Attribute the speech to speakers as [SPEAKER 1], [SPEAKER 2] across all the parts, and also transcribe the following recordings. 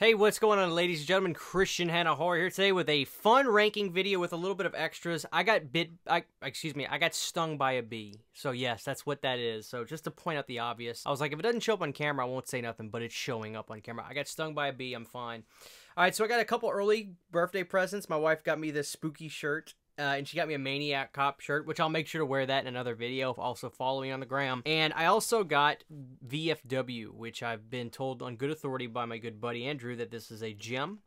[SPEAKER 1] Hey, what's going on, ladies and gentlemen? Christian Hannah Hanahor here today with a fun ranking video with a little bit of extras. I got bit, I, excuse me, I got stung by a bee. So yes, that's what that is. So just to point out the obvious, I was like, if it doesn't show up on camera, I won't say nothing, but it's showing up on camera. I got stung by a bee, I'm fine. All right, so I got a couple early birthday presents. My wife got me this spooky shirt uh, and she got me a Maniac Cop shirt, which I'll make sure to wear that in another video. Also, follow me on the gram. And I also got VFW, which I've been told on good authority by my good buddy Andrew that this is a gem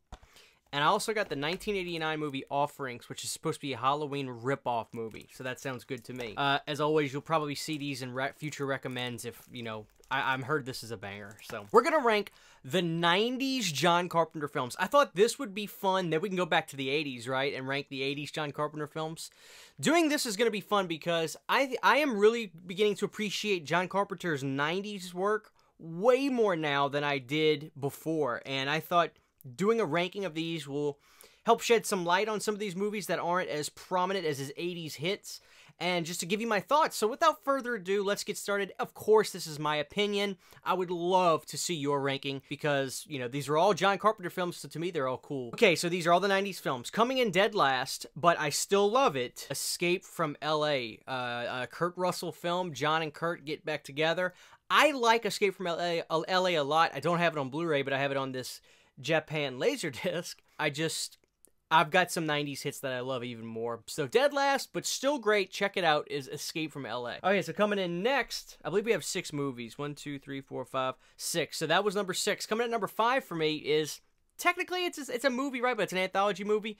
[SPEAKER 1] and I also got the 1989 movie Offerings, which is supposed to be a Halloween rip-off movie. So that sounds good to me. Uh, as always, you'll probably see these in re future recommends if, you know, I- am heard this is a banger. So we're gonna rank the 90s John Carpenter films. I thought this would be fun. Then we can go back to the 80s, right, and rank the 80s John Carpenter films. Doing this is gonna be fun because I I am really beginning to appreciate John Carpenter's 90s work way more now than I did before, and I thought doing a ranking of these will help shed some light on some of these movies that aren't as prominent as his 80s hits and just to give you my thoughts. So without further ado, let's get started. Of course, this is my opinion. I would love to see your ranking because, you know, these are all John Carpenter films, so to me they're all cool. Okay, so these are all the 90s films. Coming in dead last, but I still love it, Escape from L.A., uh, Kurt Russell film, John and Kurt get back together. I like Escape from LA, LA a lot. I don't have it on Blu-ray, but I have it on this Japan Laserdisc, I just I've got some 90s hits that I love even more. So dead last, but still great. Check it out is Escape from LA. Okay, so coming in next, I believe we have six movies. One, two, three, four, five, six. So that was number six. Coming at number five for me is technically it's a, it's a movie, right? But it's an anthology movie.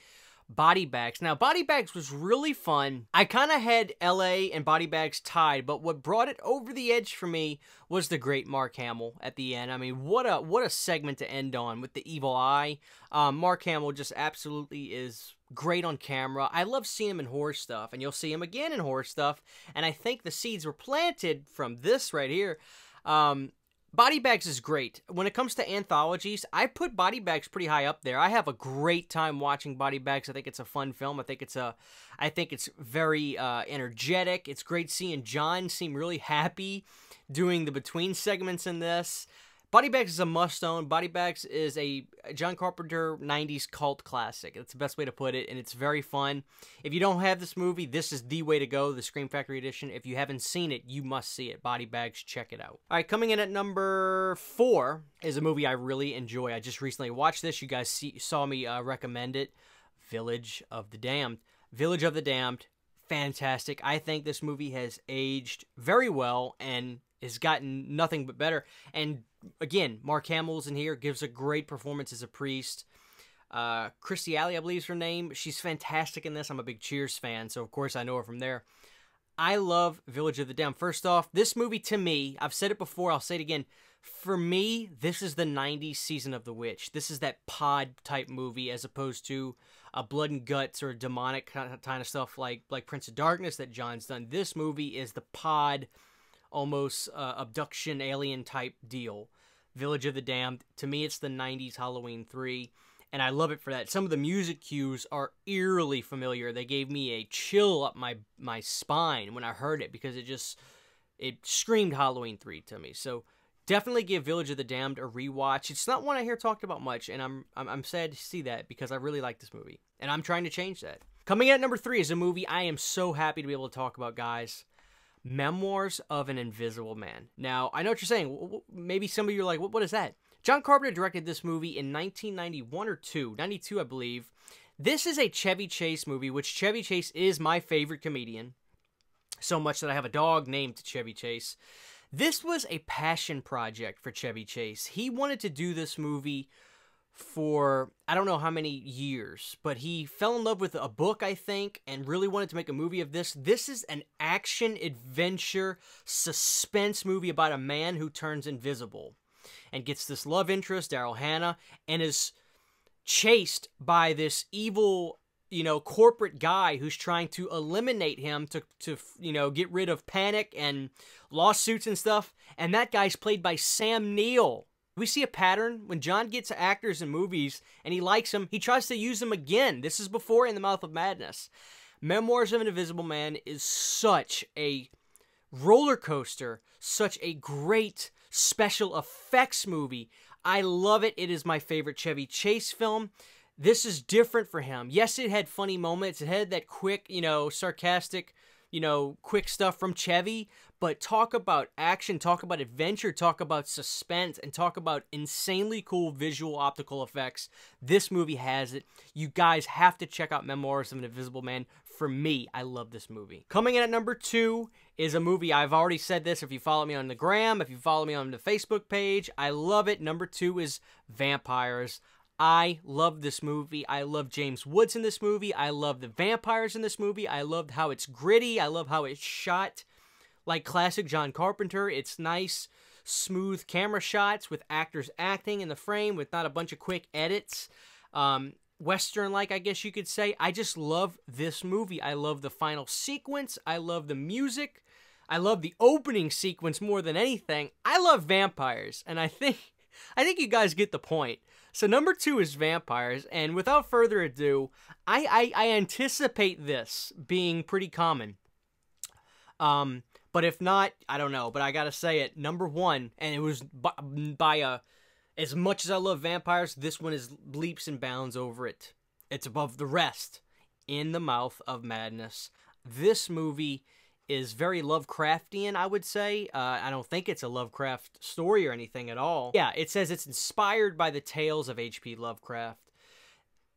[SPEAKER 1] Body Bags. Now, Body Bags was really fun. I kind of had LA and Body Bags tied, but what brought it over the edge for me was the great Mark Hamill at the end. I mean, what a what a segment to end on with the evil eye. Um, Mark Hamill just absolutely is great on camera. I love seeing him in horror stuff, and you'll see him again in horror stuff. And I think the seeds were planted from this right here. Um, Body Bags is great. When it comes to anthologies, I put Body Bags pretty high up there. I have a great time watching Body Bags. I think it's a fun film. I think it's a, I think it's very uh, energetic. It's great seeing John seem really happy doing the between segments in this. Body Bags is a must own. Body Bags is a John Carpenter 90s cult classic. That's the best way to put it, and it's very fun. If you don't have this movie, this is the way to go, the Scream Factory Edition. If you haven't seen it, you must see it. Body Bags, check it out. All right, coming in at number four is a movie I really enjoy. I just recently watched this. You guys see, saw me uh, recommend it Village of the Damned. Village of the Damned fantastic. I think this movie has aged very well and has gotten nothing but better. And again, Mark Hamill's in here gives a great performance as a priest. Uh, Christy Alley, I believe is her name. She's fantastic in this. I'm a big Cheers fan, so of course I know her from there. I love Village of the Damned. First off, this movie to me, I've said it before, I'll say it again. For me, this is the 90s season of The Witch. This is that pod type movie as opposed to a blood and guts or demonic kind of stuff like like Prince of Darkness that John's done. This movie is the pod almost uh, abduction alien type deal. Village of the Damned. To me, it's the 90s Halloween 3, and I love it for that. Some of the music cues are eerily familiar. They gave me a chill up my, my spine when I heard it because it just it screamed Halloween 3 to me. So definitely give Village of the Damned a rewatch. It's not one I hear talked about much, and I'm, I'm, I'm sad to see that because I really like this movie, and I'm trying to change that. Coming at number three is a movie I am so happy to be able to talk about, guys. Memoirs of an Invisible Man. Now, I know what you're saying. Maybe some of you are like, what is that? John Carpenter directed this movie in 1991 or 2, 92, I believe. This is a Chevy Chase movie, which Chevy Chase is my favorite comedian. So much that I have a dog named Chevy Chase. This was a passion project for Chevy Chase. He wanted to do this movie for I don't know how many years, but he fell in love with a book, I think, and really wanted to make a movie of this. This is an action adventure suspense movie about a man who turns invisible and gets this love interest, Daryl Hannah, and is chased by this evil you know corporate guy who's trying to eliminate him to to you know get rid of panic and lawsuits and stuff and that guy's played by Sam Neill we see a pattern when John gets actors in movies and he likes them, he tries to use them again. This is before In the Mouth of Madness. Memoirs of an Invisible Man is such a roller coaster, such a great special effects movie. I love it. It is my favorite Chevy Chase film. This is different for him. Yes, it had funny moments. It had that quick, you know, sarcastic, you know, quick stuff from Chevy, but talk about action, talk about adventure, talk about suspense, and talk about insanely cool visual optical effects. This movie has it. You guys have to check out Memoirs of an Invisible Man. For me, I love this movie. Coming in at number two is a movie. I've already said this if you follow me on the gram, if you follow me on the Facebook page, I love it. Number two is Vampires. I love this movie. I love James Woods in this movie. I love the vampires in this movie. I love how it's gritty. I love how it's shot like classic John Carpenter. It's nice, smooth camera shots with actors acting in the frame with not a bunch of quick edits. Um, Western like, I guess you could say. I just love this movie. I love the final sequence. I love the music. I love the opening sequence more than anything. I love vampires, and I think I think you guys get the point. So number two is vampires, and without further ado, I I, I anticipate this being pretty common. Um, but if not, I don't know. But I gotta say it. Number one, and it was by, by a. As much as I love vampires, this one is leaps and bounds over it. It's above the rest. In the Mouth of Madness. This movie is very Lovecraftian, I would say. Uh, I don't think it's a Lovecraft story or anything at all. Yeah, it says it's inspired by the tales of H.P. Lovecraft,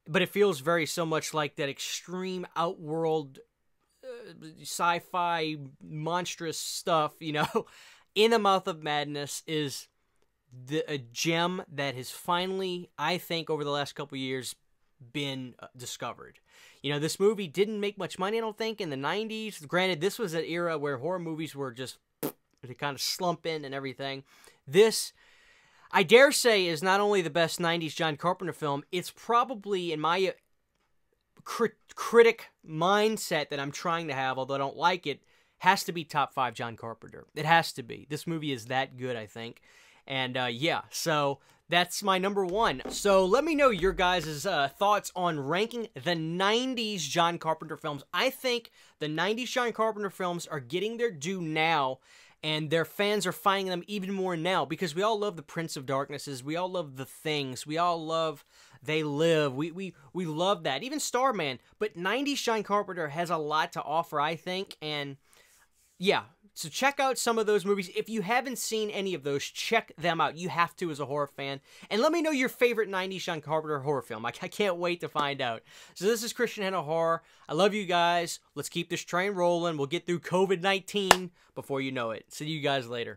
[SPEAKER 1] but it feels very so much like that extreme outworld sci-fi monstrous stuff, you know, in the mouth of madness is the, a gem that has finally, I think, over the last couple years, been uh, discovered. You know, this movie didn't make much money, I don't think, in the 90s. Granted, this was an era where horror movies were just they kind of slumping and everything. This, I dare say, is not only the best 90s John Carpenter film, it's probably, in my crit- critic mindset that I'm trying to have, although I don't like it, has to be top five John Carpenter. It has to be. This movie is that good, I think. And uh, yeah, so that's my number one. So let me know your guys' uh, thoughts on ranking the 90s John Carpenter films. I think the 90s John Carpenter films are getting their due now, and their fans are finding them even more now because we all love The Prince of Darknesses. We all love The Things. We all love they live. We we we love that. Even Starman, but 90s Shine Carpenter has a lot to offer, I think, and yeah. So check out some of those movies. If you haven't seen any of those, check them out. You have to as a horror fan. And let me know your favorite 90s Shine Carpenter horror film. I, I can't wait to find out. So this is Christian Hanna Horror. I love you guys. Let's keep this train rolling. We'll get through COVID-19 before you know it. See you guys later.